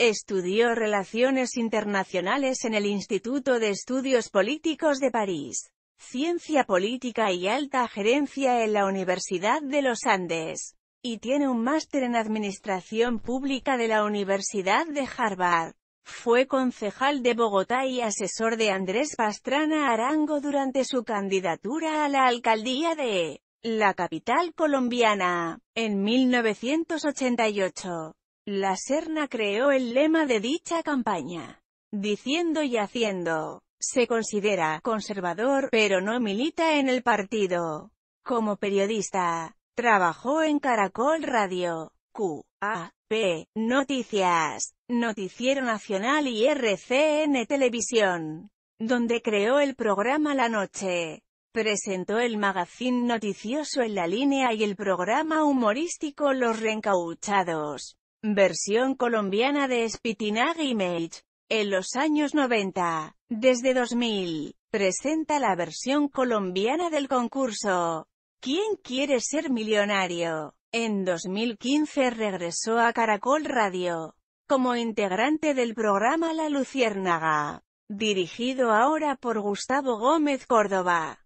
Estudió Relaciones Internacionales en el Instituto de Estudios Políticos de París, Ciencia Política y Alta Gerencia en la Universidad de los Andes, y tiene un máster en Administración Pública de la Universidad de Harvard. Fue concejal de Bogotá y asesor de Andrés Pastrana Arango durante su candidatura a la alcaldía de la capital colombiana, en 1988. La Serna creó el lema de dicha campaña, diciendo y haciendo. Se considera conservador, pero no milita en el partido. Como periodista, trabajó en Caracol Radio, QAP, Noticias, Noticiero Nacional y RCN Televisión, donde creó el programa La Noche. Presentó el magazine noticioso en la línea y el programa humorístico Los Reencauchados. Versión colombiana de Spitinag Image. En los años 90, desde 2000, presenta la versión colombiana del concurso. ¿Quién quiere ser millonario? En 2015 regresó a Caracol Radio, como integrante del programa La Luciérnaga, dirigido ahora por Gustavo Gómez Córdoba.